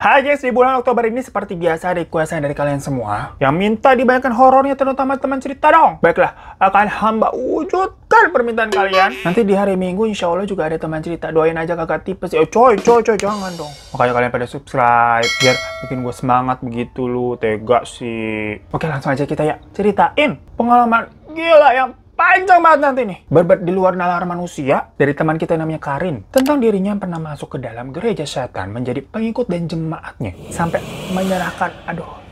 Hai guys, di bulan Oktober ini seperti biasa requestan dari kalian semua yang minta dibayangkan horornya terutama teman cerita dong. Baiklah, akan hamba wujudkan permintaan kalian. Nanti di hari Minggu insya Allah juga ada teman cerita. Doain aja kakak tipes. Oh, coy, coy, coy, jangan dong. Makanya kalian pada subscribe biar bikin gue semangat begitu lu. Tega sih. Oke, langsung aja kita ya ceritain pengalaman gila yang panjang banget nanti nih. berbuat di luar nalar manusia dari teman kita yang namanya Karin. Tentang dirinya yang pernah masuk ke dalam gereja setan menjadi pengikut dan jemaatnya. Sampai menyerahkan, aduh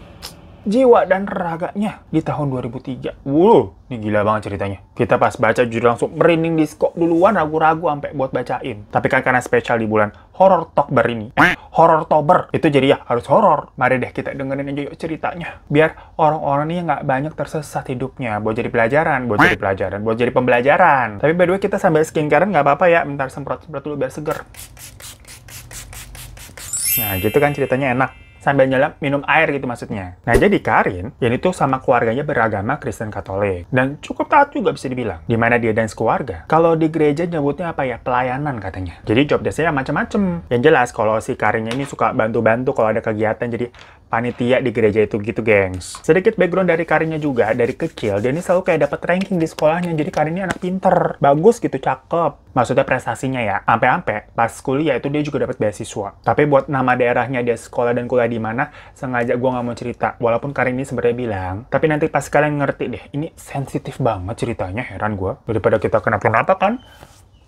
jiwa dan raganya di tahun 2003. Wuh, ini gila banget ceritanya. Kita pas baca judul langsung merinding di diskok duluan ragu-ragu sampai buat bacain. Tapi kan karena spesial di bulan Horror tober ini, eh, Horror Tober, itu jadi ya harus horor. Mari deh kita dengerin aja yuk ceritanya. Biar orang-orang ini nggak banyak tersesat hidupnya, buat jadi pelajaran, buat jadi pelajaran, buat jadi pembelajaran. Tapi by the way kita sambil skincare nggak apa-apa ya, bentar semprot-semprot dulu biar seger. Nah gitu kan ceritanya enak sambil nyelam minum air gitu maksudnya. Nah jadi Karin, yang itu sama keluarganya beragama Kristen Katolik dan cukup taat juga bisa dibilang. Dimana dia dan sekeluarga. Kalau di gereja nyebutnya apa ya pelayanan katanya. Jadi job desknya macam-macam. Yang jelas kalau si Karinnya ini suka bantu-bantu kalau ada kegiatan jadi panitia di gereja itu gitu gengs sedikit background dari Karinnya juga dari kecil dia ini selalu kayak dapat ranking di sekolahnya jadi Karin ini anak pinter bagus gitu cakep maksudnya prestasinya ya ampe-ampe pas kuliah itu dia juga dapat beasiswa tapi buat nama daerahnya dia sekolah dan kuliah di mana sengaja gue nggak mau cerita walaupun Karin ini sebenarnya bilang tapi nanti pas kalian ngerti deh ini sensitif banget ceritanya heran gue daripada kita kenapa-napa kan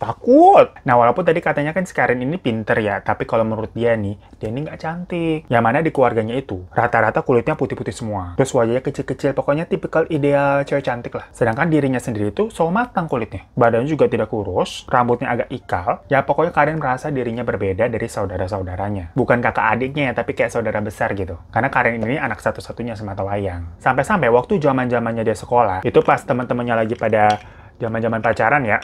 takut. Nah, walaupun tadi katanya kan si ini pinter ya, tapi kalau menurut dia nih, dia ini nggak cantik. Yang mana di keluarganya itu, rata-rata kulitnya putih-putih semua. Terus wajahnya kecil-kecil, pokoknya tipikal ideal cewek cantik lah. Sedangkan dirinya sendiri itu so matang kulitnya. Badannya juga tidak kurus, rambutnya agak ikal. Ya, pokoknya Karen merasa dirinya berbeda dari saudara-saudaranya. Bukan kakak adiknya ya, tapi kayak saudara besar gitu. Karena Karen ini anak satu-satunya semata wayang. Sampai-sampai waktu zaman zamannya dia sekolah, itu pas teman-temannya lagi pada zaman-zaman pacaran ya,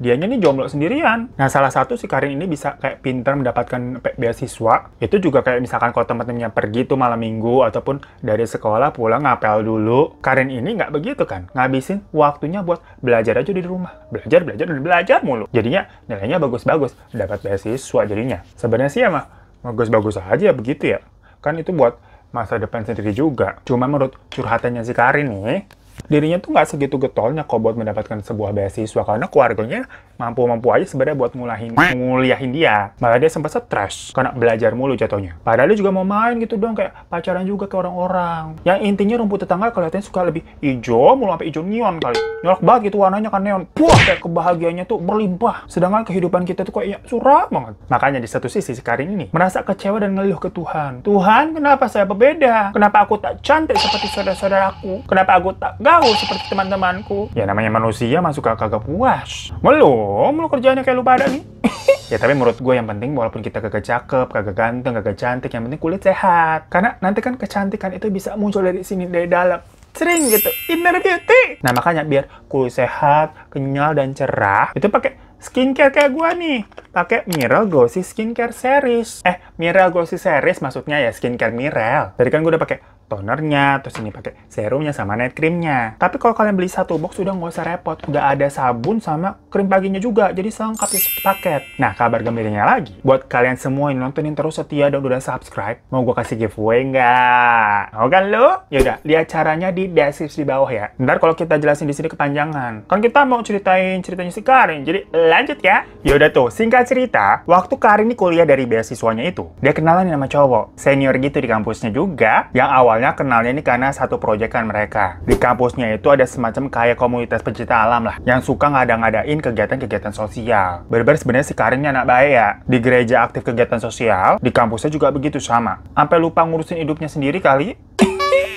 dianya nih jomblo sendirian. Nah, salah satu si Karin ini bisa kayak pinter mendapatkan beasiswa. Itu juga kayak misalkan kalau teman-temannya pergi tuh malam minggu ataupun dari sekolah pulang ngapel dulu. Karin ini nggak begitu kan, ngabisin waktunya buat belajar aja di rumah. Belajar, belajar, dan belajar mulu. Jadinya nilainya bagus-bagus, dapat beasiswa jadinya. Sebenarnya sih ya bagus-bagus aja begitu ya. Kan itu buat masa depan sendiri juga. Cuma menurut curhatannya si Karin nih, dirinya tuh nggak segitu getolnya kok buat mendapatkan sebuah beasiswa karena keluarganya mampu-mampu aja sebenarnya buat ngulahin nguliahin dia malah dia sempat stres karena belajar mulu jatuhnya padahal dia juga mau main gitu dong kayak pacaran juga ke orang-orang yang intinya rumput tetangga kelihatannya suka lebih hijau mulu sampai hijau neon kali nyolok banget itu warnanya kan neon Wah, kayak kebahagiaannya tuh berlimpah sedangkan kehidupan kita tuh kayak ya, suram banget makanya di satu sisi sekarang ini merasa kecewa dan ngeluh ke Tuhan Tuhan kenapa saya berbeda kenapa aku tak cantik seperti saudara-saudaraku kenapa aku tak gaul seperti teman-temanku. Ya namanya manusia masuk kagak puas. Belum, lu kerjanya kayak lu pada nih. Ya tapi menurut gue yang penting walaupun kita kagak cakep, kagak ganteng, kagak cantik, yang penting kulit sehat. Karena nanti kan kecantikan itu bisa muncul dari sini, dari dalam. Sering gitu, inner beauty. Nah makanya biar kulit sehat, kenyal, dan cerah, itu pakai skincare kayak gue nih. Pakai Mirel Glossy Skincare Series. Eh, Mirel Glossy Series maksudnya ya skincare Mirel. Tadi kan gue udah pakai tonernya, terus ini pakai serumnya sama night creamnya. Tapi kalau kalian beli satu box sudah nggak usah repot, udah ada sabun sama krim paginya juga, jadi selengkap ya paket. Nah kabar gembiranya lagi, buat kalian semua yang nontonin terus setia dan udah subscribe, mau gue kasih giveaway nggak? Mau kan lo? Yaudah, lihat caranya di deskripsi di bawah ya. Ntar kalau kita jelasin di sini kepanjangan, kan kita mau ceritain ceritanya si Karin, jadi lanjut ya. Yaudah tuh, singkat cerita, waktu Karin ini kuliah dari beasiswanya itu, dia kenalan sama cowok, senior gitu di kampusnya juga, yang awal awalnya kenalnya ini karena satu proyekan mereka. Di kampusnya itu ada semacam kayak komunitas pecinta alam lah, yang suka ngadang ngadain kegiatan-kegiatan sosial. Berber sebenarnya si Karin anak baik ya. Di gereja aktif kegiatan sosial, di kampusnya juga begitu sama. Sampai lupa ngurusin hidupnya sendiri kali.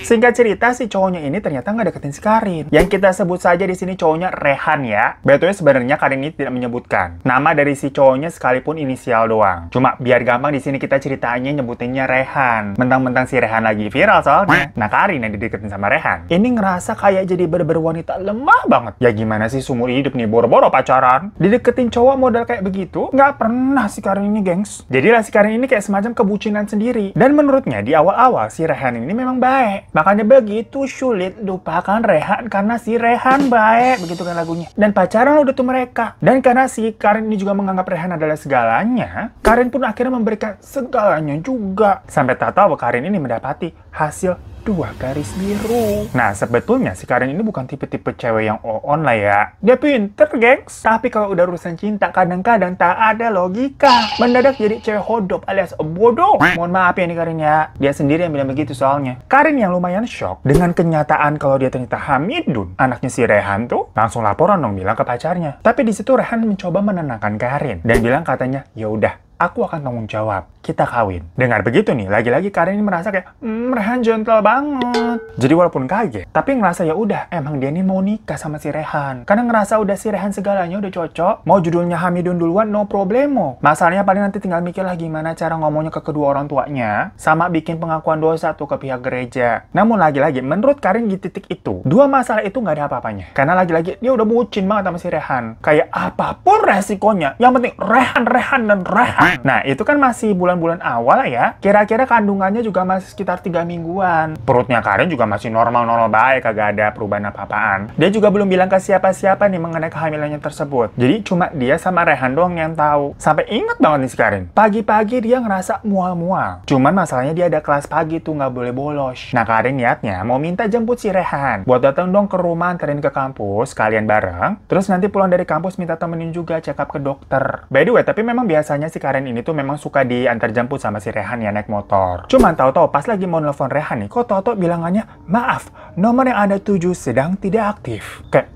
Singkat cerita, si cowoknya ini ternyata nggak deketin si Karin. Yang kita sebut saja di sini cowoknya Rehan ya. Betulnya sebenarnya Karin ini tidak menyebutkan. Nama dari si cowoknya sekalipun inisial doang. Cuma biar gampang di sini kita ceritanya nyebutinnya Rehan. Mentang-mentang si Rehan lagi viral soalnya. Nah Karin yang dideketin sama Rehan. Ini ngerasa kayak jadi berber wanita lemah banget. Ya gimana sih sumur hidup nih, boro-boro pacaran. Dideketin cowok modal kayak begitu, nggak pernah si Karin ini gengs. Jadilah si Karin ini kayak semacam kebucinan sendiri. Dan menurutnya di awal-awal si Rehan ini memang baik baik. Makanya begitu sulit lupakan Rehan karena si Rehan baik. Begitu kan lagunya. Dan pacaran udah tuh mereka. Dan karena si Karin ini juga menganggap Rehan adalah segalanya, Karin pun akhirnya memberikan segalanya juga. Sampai tak tahu Karin ini mendapati hasil dua garis biru. Nah, sebetulnya si Karin ini bukan tipe-tipe cewek yang on lah ya. Dia pinter, gengs. Tapi kalau udah urusan cinta, kadang-kadang tak ada logika. Mendadak jadi cewek hodop alias bodoh. Mohon maaf ya nih Karin ya. Dia sendiri yang bilang begitu soalnya. Karin yang lumayan shock dengan kenyataan kalau dia ternyata Hamidun, anaknya si Rehan tuh, langsung laporan dong bilang ke pacarnya. Tapi di situ Rehan mencoba menenangkan Karin dan bilang katanya, ya udah aku akan tanggung jawab. Kita kawin. Dengar begitu nih, lagi-lagi Karen ini merasa kayak, hmm, Rehan gentle banget. Jadi walaupun kaget, tapi ngerasa ya udah, emang dia ini mau nikah sama si Rehan. Karena ngerasa udah si Rehan segalanya udah cocok, mau judulnya Hamidun duluan, no problemo. Masalahnya paling nanti tinggal mikir lah gimana cara ngomongnya ke kedua orang tuanya, sama bikin pengakuan dosa tuh ke pihak gereja. Namun lagi-lagi, menurut Karen di titik itu, dua masalah itu nggak ada apa-apanya. Karena lagi-lagi, dia udah bucin banget sama si Rehan. Kayak apapun resikonya, yang penting Rehan, Rehan, dan Rehan. Nah, itu kan masih bulan-bulan awal ya. Kira-kira kandungannya juga masih sekitar 3 mingguan. Perutnya Karen juga masih normal-normal baik, kagak ada perubahan apa-apaan. Dia juga belum bilang ke siapa-siapa nih mengenai kehamilannya tersebut. Jadi cuma dia sama Rehan doang yang tahu. Sampai inget banget nih si Karen. Pagi-pagi dia ngerasa mual-mual. Cuman masalahnya dia ada kelas pagi tuh nggak boleh bolos. Nah, Karen niatnya mau minta jemput si Rehan. Buat datang dong ke rumah anterin ke kampus, kalian bareng. Terus nanti pulang dari kampus minta temenin juga cekap ke dokter. By the way, tapi memang biasanya si Karen kemarin ini tuh memang suka diantar jemput sama si Rehan ya naik motor. Cuman tahu-tahu pas lagi mau nelfon Rehan nih, kok toto tau bilangannya, maaf, nomor yang Anda tuju sedang tidak aktif. Kayak,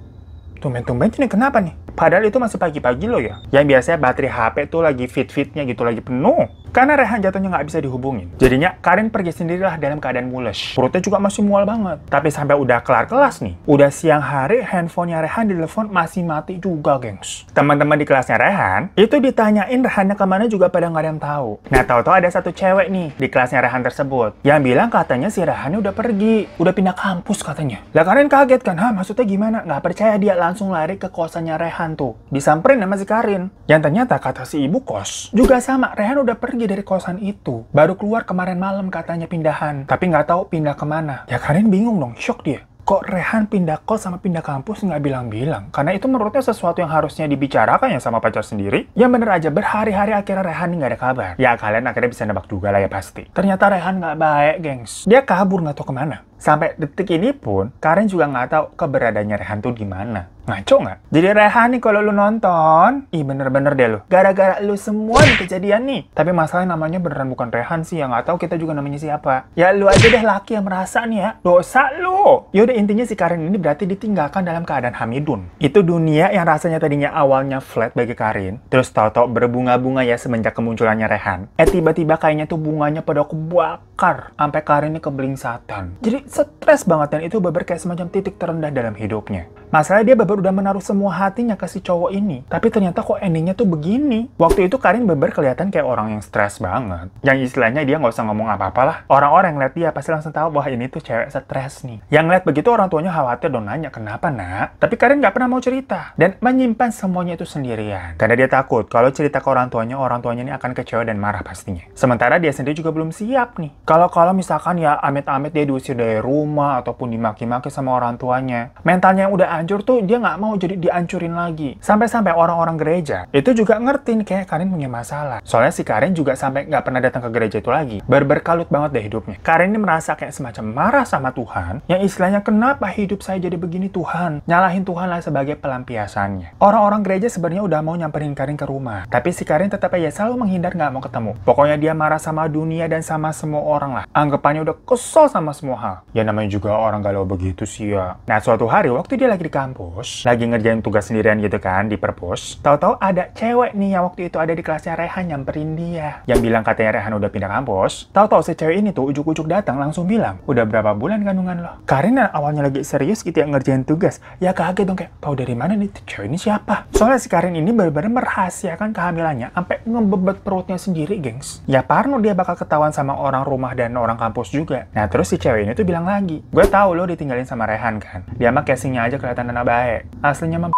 Tumben-tumben ini kenapa nih? Padahal itu masih pagi-pagi loh ya. Yang biasanya baterai HP tuh lagi fit-fitnya gitu, lagi penuh. Karena Rehan jatuhnya nggak bisa dihubungin. Jadinya Karin pergi sendirilah dalam keadaan mules. Perutnya juga masih mual banget. Tapi sampai udah kelar kelas nih. Udah siang hari, handphonenya Rehan di telepon masih mati juga, gengs. Teman-teman di kelasnya Rehan, itu ditanyain Rehannya kemana juga pada nggak ada yang tahu. Nah, tahu-tahu ada satu cewek nih di kelasnya Rehan tersebut. Yang bilang katanya si Rehannya udah pergi. Udah pindah kampus katanya. Lah Karin kaget kan, ha maksudnya gimana? Nggak percaya dia lah langsung lari ke kosannya Rehan tuh. Disamperin sama si Karin. Yang ternyata kata si ibu kos. Juga sama, Rehan udah pergi dari kosan itu. Baru keluar kemarin malam katanya pindahan. Tapi nggak tahu pindah kemana. Ya Karin bingung dong, shock dia kok Rehan pindah kos sama pindah kampus nggak bilang-bilang? Karena itu menurutnya sesuatu yang harusnya dibicarakan ya sama pacar sendiri. Yang bener aja, berhari-hari akhirnya Rehan nggak ada kabar. Ya kalian akhirnya bisa nebak juga lah ya pasti. Ternyata Rehan nggak baik, gengs. Dia kabur nggak tahu kemana. Sampai detik ini pun, Karen juga nggak tahu keberadaannya Rehan tuh gimana. mana. Ngaco nggak? Jadi Rehan nih kalau lu nonton, ih bener-bener deh lu. Gara-gara lu semua di kejadian nih. Tapi masalahnya namanya beneran bukan Rehan sih, yang nggak tahu kita juga namanya siapa. Ya lu aja deh laki yang merasa nih ya, dosa lu. Yaudah intinya si Karen ini berarti ditinggalkan dalam keadaan Hamidun. Itu dunia yang rasanya tadinya awalnya flat bagi Karin, terus tau-tau berbunga-bunga ya semenjak kemunculannya Rehan. Eh tiba-tiba kayaknya tuh bunganya pada kebakar, sampai Karin ini kebeling satan. Jadi stres banget dan itu beber kayak semacam titik terendah dalam hidupnya. Masalah dia beber udah menaruh semua hatinya ke si cowok ini, tapi ternyata kok endingnya tuh begini. Waktu itu Karin beber kelihatan kayak orang yang stres banget. Yang istilahnya dia nggak usah ngomong apa-apa lah. Orang-orang yang lihat dia pasti langsung tahu bahwa ini tuh cewek stres nih. Yang lihat begitu orang tuanya khawatir dong nanya kenapa nak. Tapi Karin nggak pernah mau cerita dan menyimpan semuanya itu sendirian. Karena dia takut kalau cerita ke orang tuanya, orang tuanya ini akan kecewa dan marah pastinya. Sementara dia sendiri juga belum siap nih. Kalau kalau misalkan ya amit-amit dia diusir dari dari rumah ataupun dimaki-maki sama orang tuanya. Mentalnya yang udah hancur tuh dia nggak mau jadi dihancurin lagi. Sampai-sampai orang-orang gereja itu juga ngerti nih kayak Karin punya masalah. Soalnya si Karin juga sampai nggak pernah datang ke gereja itu lagi. Berberkalut banget deh hidupnya. Karin ini merasa kayak semacam marah sama Tuhan yang istilahnya kenapa hidup saya jadi begini Tuhan? Nyalahin Tuhan lah sebagai pelampiasannya. Orang-orang gereja sebenarnya udah mau nyamperin Karin ke rumah. Tapi si Karin tetap aja selalu menghindar nggak mau ketemu. Pokoknya dia marah sama dunia dan sama semua orang lah. Anggapannya udah kesel sama semua hal. Ya namanya juga orang galau begitu sih ya. Nah suatu hari waktu dia lagi di kampus, lagi ngerjain tugas sendirian gitu kan di perpus. Tahu-tahu ada cewek nih yang waktu itu ada di kelasnya Rehan nyamperin dia. Yang bilang katanya Rehan udah pindah kampus. Tahu-tahu si cewek ini tuh ujuk-ujuk datang langsung bilang, udah berapa bulan kandungan lo? Karena awalnya lagi serius gitu ya ngerjain tugas. Ya kaget dong kayak, tahu dari mana nih cewek ini siapa? Soalnya si Karin ini benar-benar merahasiakan kehamilannya sampai ngebebet perutnya sendiri, gengs. Ya parno dia bakal ketahuan sama orang rumah dan orang kampus juga. Nah terus si cewek ini tuh bilang bilang lagi. Gue tahu lo ditinggalin sama Rehan kan. Dia mah casingnya aja kelihatan anak baik. Aslinya mah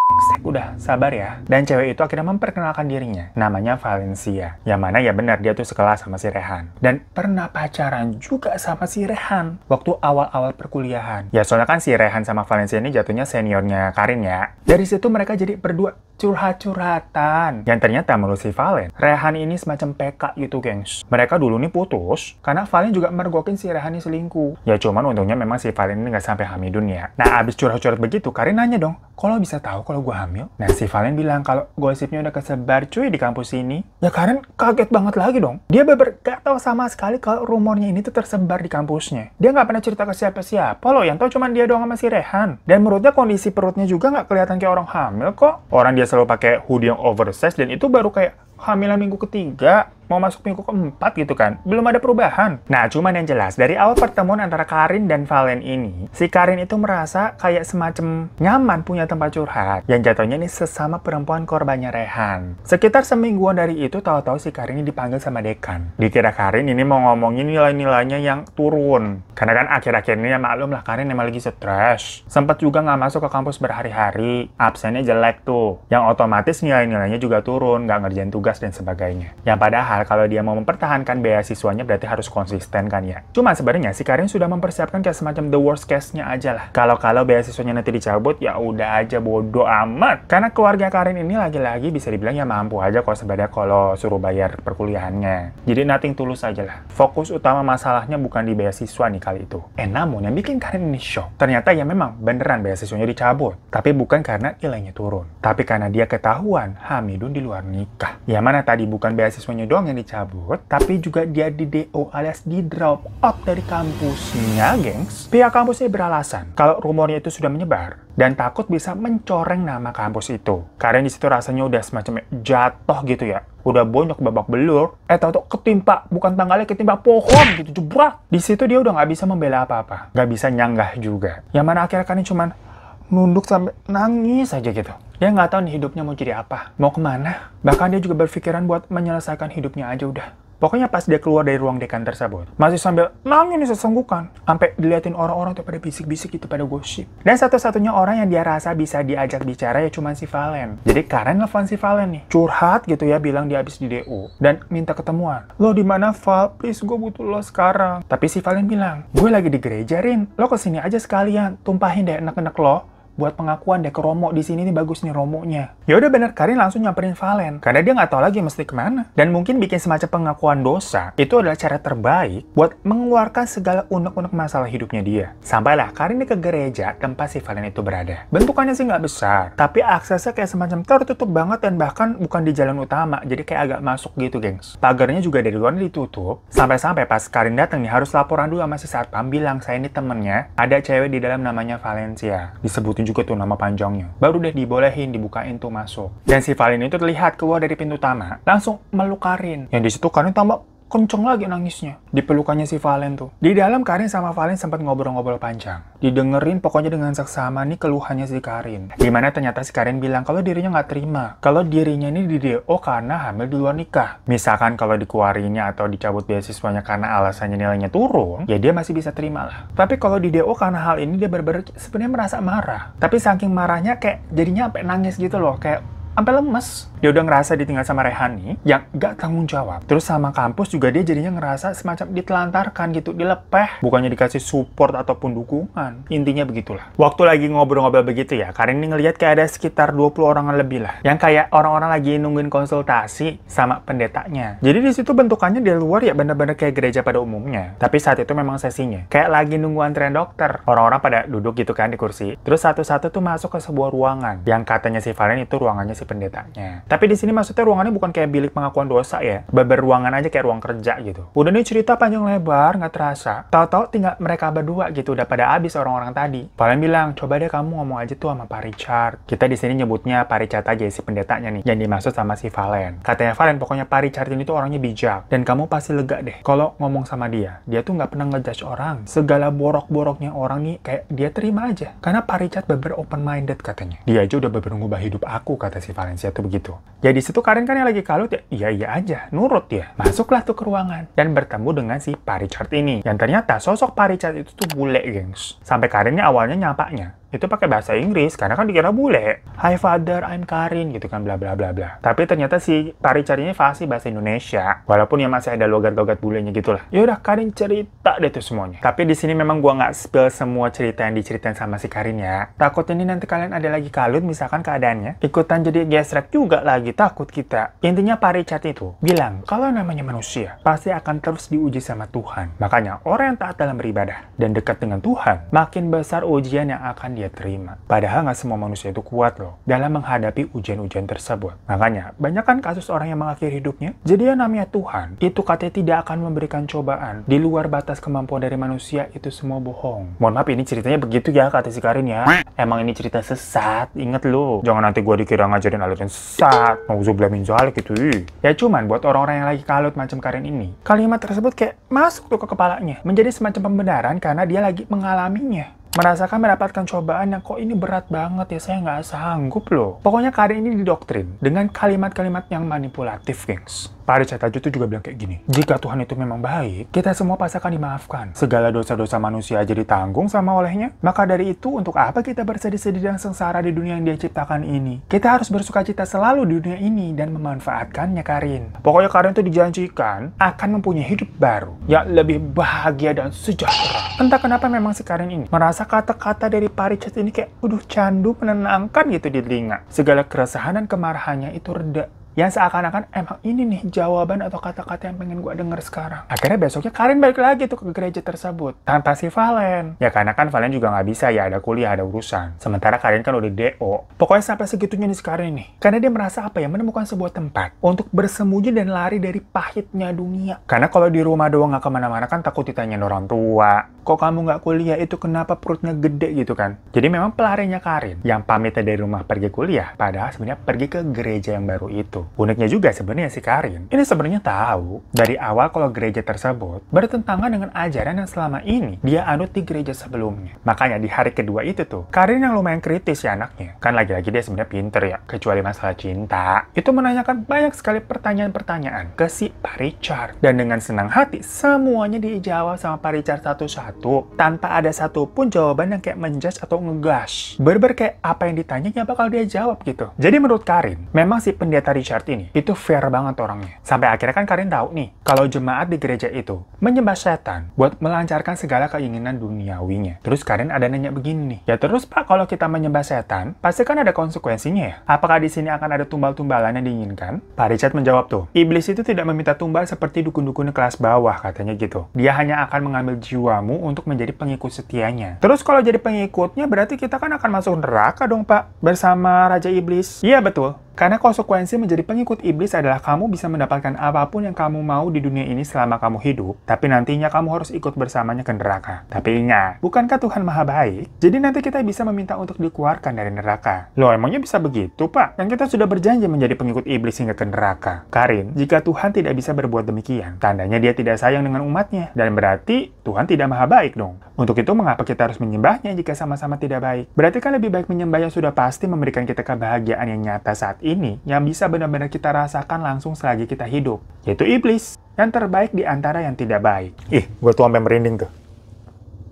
udah sabar ya. Dan cewek itu akhirnya memperkenalkan dirinya. Namanya Valencia. Yang mana ya benar dia tuh sekelas sama si Rehan. Dan pernah pacaran juga sama si Rehan. Waktu awal-awal perkuliahan. Ya soalnya kan si Rehan sama Valencia ini jatuhnya seniornya Karin ya. Dari situ mereka jadi berdua curhat-curhatan. Yang ternyata menurut si Valen, Rehan ini semacam PK gitu gengs. Mereka dulu nih putus karena Valen juga mergokin si Rehan ini selingkuh. Ya cuman untungnya memang si Valen ini nggak sampai hamil dunia. Nah, abis curhat-curhat begitu, Karin nanya dong, kalau bisa tahu kalau gue hamil? Nah, si Valen bilang kalau gosipnya udah kesebar cuy di kampus ini. Ya Karin kaget banget lagi dong. Dia beber gak tahu sama sekali kalau rumornya ini tuh tersebar di kampusnya. Dia nggak pernah cerita ke siapa-siapa loh, yang tahu cuma dia doang sama si Rehan. Dan menurutnya kondisi perutnya juga nggak kelihatan kayak orang hamil kok. Orang dia selalu pakai hoodie yang oversize dan itu baru kayak hamilan minggu ketiga mau masuk minggu keempat gitu kan, belum ada perubahan. Nah, cuman yang jelas, dari awal pertemuan antara Karin dan Valen ini, si Karin itu merasa kayak semacam nyaman punya tempat curhat, yang jatuhnya ini sesama perempuan korbannya Rehan. Sekitar semingguan dari itu, tahu-tahu si Karin ini dipanggil sama dekan. Dikira Karin ini mau ngomongin nilai-nilainya yang turun. Karena kan akhir-akhir ini ya maklum lah Karin emang lagi stres. Sempat juga nggak masuk ke kampus berhari-hari, absennya jelek tuh. Yang otomatis nilai-nilainya juga turun, nggak ngerjain tugas dan sebagainya. Yang padahal Padahal kalau dia mau mempertahankan beasiswanya berarti harus konsisten kan ya. Cuma sebenarnya si Karin sudah mempersiapkan kayak semacam the worst case-nya aja lah. Kalau-kalau beasiswanya nanti dicabut ya udah aja bodoh amat. Karena keluarga Karin ini lagi-lagi bisa dibilang ya mampu aja kok sebenarnya kalau suruh bayar perkuliahannya. Jadi nothing tulus aja lah. Fokus utama masalahnya bukan di beasiswa nih kali itu. Eh namun yang bikin Karin ini shock. Ternyata ya memang beneran beasiswanya dicabut. Tapi bukan karena nilainya turun. Tapi karena dia ketahuan Hamidun di luar nikah. Ya mana tadi bukan beasiswanya doang yang dicabut, tapi juga dia di DO alias di drop out dari kampusnya, gengs. Pihak kampusnya beralasan kalau rumornya itu sudah menyebar dan takut bisa mencoreng nama kampus itu. Karena di situ rasanya udah semacam jatuh gitu ya. Udah bonyok babak belur, eh tau ketimpa, bukan tanggalnya ketimpa pohon gitu, jebrak. Di situ dia udah nggak bisa membela apa-apa, nggak -apa. bisa nyanggah juga. Yang mana akhirnya kan cuman, nunduk sampai nangis aja gitu. Dia nggak tahu nih hidupnya mau jadi apa, mau kemana. Bahkan dia juga berpikiran buat menyelesaikan hidupnya aja udah. Pokoknya pas dia keluar dari ruang dekan tersebut, masih sambil nangis sesenggukan, sampai diliatin orang-orang tuh pada bisik-bisik gitu pada gosip. Dan satu-satunya orang yang dia rasa bisa diajak bicara ya cuma si Valen. Jadi Karen nelfon si Valen nih, curhat gitu ya, bilang dia habis di DU dan minta ketemuan. Lo di mana Val? Please gue butuh lo sekarang. Tapi si Valen bilang, gue lagi di gereja Rin, lo kesini aja sekalian, tumpahin deh enak-enak lo buat pengakuan deh ke Romo di sini nih bagus nih Romonya. Ya udah bener Karin langsung nyamperin Valen karena dia nggak tahu lagi mesti kemana. Dan mungkin bikin semacam pengakuan dosa itu adalah cara terbaik buat mengeluarkan segala unek-unek masalah hidupnya dia. Sampailah Karin ke gereja tempat si Valen itu berada. Bentukannya sih nggak besar, tapi aksesnya kayak semacam tertutup banget dan bahkan bukan di jalan utama, jadi kayak agak masuk gitu, gengs. Pagarnya juga dari luar ditutup. Sampai-sampai pas Karin datang nih harus laporan dulu sama si satpam bilang saya ini temennya ada cewek di dalam namanya Valencia. Disebutin juga tuh nama panjangnya. Baru deh dibolehin, dibukain tuh masuk. Dan si Valin itu terlihat keluar dari pintu utama, langsung melukarin. Yang di situ Karin tambah kenceng lagi nangisnya. di pelukannya si Valen tuh. Di dalam Karin sama Valen sempat ngobrol-ngobrol panjang. Didengerin pokoknya dengan seksama nih keluhannya si Karin. Gimana ternyata si Karin bilang kalau dirinya nggak terima. Kalau dirinya ini di DO karena hamil di luar nikah. Misalkan kalau dikeluarinya atau dicabut beasiswanya karena alasannya nilainya turun, ya dia masih bisa terima lah. Tapi kalau di DO karena hal ini dia benar-benar sebenarnya merasa marah. Tapi saking marahnya kayak jadinya sampai nangis gitu loh. Kayak sampai lemes. Dia udah ngerasa ditinggal sama Rehani yang gak tanggung jawab. Terus sama kampus juga dia jadinya ngerasa semacam ditelantarkan gitu, dilepeh. Bukannya dikasih support ataupun dukungan. Intinya begitulah. Waktu lagi ngobrol-ngobrol begitu ya, Karin ini ngeliat kayak ada sekitar 20 orang lebih lah. Yang kayak orang-orang lagi nungguin konsultasi sama pendetanya. Jadi di situ bentukannya di luar ya bener-bener kayak gereja pada umumnya. Tapi saat itu memang sesinya. Kayak lagi nunggu antrean dokter. Orang-orang pada duduk gitu kan di kursi. Terus satu-satu tuh masuk ke sebuah ruangan. Yang katanya si Valen itu ruangannya si pendetanya. Tapi di sini maksudnya ruangannya bukan kayak bilik pengakuan dosa ya. Beber ruangan aja kayak ruang kerja gitu. Udah nih cerita panjang lebar, nggak terasa. Tahu-tahu tinggal mereka berdua gitu udah pada habis orang-orang tadi. Paling bilang, coba deh kamu ngomong aja tuh sama Pak Richard. Kita di sini nyebutnya Pak Richard aja si pendetanya nih. Yang dimaksud sama si Valen. Katanya Valen, pokoknya Pak Richard ini tuh orangnya bijak. Dan kamu pasti lega deh kalau ngomong sama dia. Dia tuh nggak pernah ngejudge orang. Segala borok-boroknya orang nih kayak dia terima aja. Karena Pak Richard beber open-minded katanya. Dia aja udah beber ngubah hidup aku kata si Valencia tuh begitu. Ya situ Karin kan yang lagi kalut ya iya-iya aja, nurut ya. Masuklah tuh ke ruangan dan bertemu dengan si Pak Richard ini. Yang ternyata sosok Pak Richard itu tuh bule, gengs. Sampai Karinnya awalnya nyapanya, itu pakai bahasa Inggris karena kan dikira bule. Hi father, I'm Karin gitu kan bla bla bla bla. Tapi ternyata si tari carinya fasih bahasa Indonesia. Walaupun ya masih ada logat-logat bulenya gitu lah. Ya udah Karin cerita deh tuh semuanya. Tapi di sini memang gua nggak spill semua cerita yang diceritain sama si Karin ya. Takut ini nanti kalian ada lagi kalut misalkan keadaannya. Ikutan jadi gesrek juga lagi takut kita. Intinya pari chat itu bilang kalau namanya manusia pasti akan terus diuji sama Tuhan. Makanya orang yang taat dalam beribadah dan dekat dengan Tuhan makin besar ujian yang akan dia terima. Padahal nggak semua manusia itu kuat loh dalam menghadapi ujian-ujian tersebut. Makanya, banyak kan kasus orang yang mengakhiri hidupnya. Jadi yang namanya Tuhan, itu katanya tidak akan memberikan cobaan di luar batas kemampuan dari manusia itu semua bohong. Mohon maaf ini ceritanya begitu ya kata si Karin ya. Emang ini cerita sesat, inget lo. Jangan nanti gue dikira ngajarin aliran sesat. mau min zalik gitu. Ya cuman buat orang-orang yang lagi kalut macam Karin ini, kalimat tersebut kayak masuk tuh ke kepalanya. Menjadi semacam pembenaran karena dia lagi mengalaminya. Merasakan mendapatkan cobaan yang kok ini berat banget ya, saya nggak sanggup loh. Pokoknya Karin ini didoktrin dengan kalimat-kalimat yang manipulatif, gengs. Pari Richard itu juga bilang kayak gini, jika Tuhan itu memang baik, kita semua pasti akan dimaafkan. Segala dosa-dosa manusia jadi tanggung sama olehnya. Maka dari itu, untuk apa kita bersedih-sedih dan sengsara di dunia yang dia ciptakan ini? Kita harus bersuka cita selalu di dunia ini dan memanfaatkannya Karin. Pokoknya Karin itu dijanjikan akan mempunyai hidup baru, yang lebih bahagia dan sejahtera. Entah kenapa memang si Karin ini merasa kata-kata dari Parichat ini kayak udah candu menenangkan gitu di telinga. Segala keresahan dan kemarahannya itu reda yang seakan-akan emang ini nih jawaban atau kata-kata yang pengen gue denger sekarang. Akhirnya besoknya Karin balik lagi tuh ke gereja tersebut tanpa si Valen. Ya karena kan Valen juga nggak bisa ya ada kuliah ada urusan. Sementara Karin kan udah DO. Pokoknya sampai segitunya nih sekarang ini Karena dia merasa apa ya menemukan sebuah tempat untuk bersembunyi dan lari dari pahitnya dunia. Karena kalau di rumah doang nggak kemana-mana kan takut ditanyain orang tua. Kok kamu nggak kuliah itu kenapa perutnya gede gitu kan? Jadi memang pelariannya Karin yang pamitnya dari rumah pergi kuliah padahal sebenarnya pergi ke gereja yang baru itu itu. Uniknya juga sebenarnya si Karin, ini sebenarnya tahu dari awal kalau gereja tersebut bertentangan dengan ajaran yang selama ini dia anut di gereja sebelumnya. Makanya di hari kedua itu tuh, Karin yang lumayan kritis ya anaknya. Kan lagi-lagi dia sebenarnya pinter ya, kecuali masalah cinta. Itu menanyakan banyak sekali pertanyaan-pertanyaan ke si Pak Richard. Dan dengan senang hati, semuanya dijawab sama Pak Richard satu-satu. Tanpa ada satupun jawaban yang kayak menjudge atau ngegas. Berber kayak apa yang ditanya bakal dia jawab gitu. Jadi menurut Karin, memang si pendeta Richard ini itu fair banget orangnya. Sampai akhirnya kan kalian tahu nih, kalau jemaat di gereja itu menyembah setan buat melancarkan segala keinginan duniawinya. Terus kalian ada nanya begini nih, ya terus Pak kalau kita menyembah setan, pasti kan ada konsekuensinya ya? Apakah di sini akan ada tumbal-tumbalan yang diinginkan? Pak Richard menjawab tuh, iblis itu tidak meminta tumbal seperti dukun-dukun kelas bawah katanya gitu. Dia hanya akan mengambil jiwamu untuk menjadi pengikut setianya. Terus kalau jadi pengikutnya berarti kita kan akan masuk neraka dong Pak, bersama Raja Iblis. Iya betul, karena konsekuensi menjadi pengikut iblis adalah kamu bisa mendapatkan apapun yang kamu mau di dunia ini selama kamu hidup, tapi nantinya kamu harus ikut bersamanya ke neraka. Tapi ingat, bukankah Tuhan maha baik? Jadi nanti kita bisa meminta untuk dikeluarkan dari neraka. Loh, emangnya bisa begitu, Pak? Yang kita sudah berjanji menjadi pengikut iblis hingga ke neraka. Karin, jika Tuhan tidak bisa berbuat demikian, tandanya dia tidak sayang dengan umatnya. Dan berarti Tuhan tidak maha baik dong. Untuk itu, mengapa kita harus menyembahnya jika sama-sama tidak baik? Berarti kan lebih baik menyembah yang sudah pasti memberikan kita kebahagiaan yang nyata saat ini ini yang bisa benar-benar kita rasakan langsung selagi kita hidup, yaitu iblis, yang terbaik di antara yang tidak baik. Ih, gue tuh sampai merinding tuh.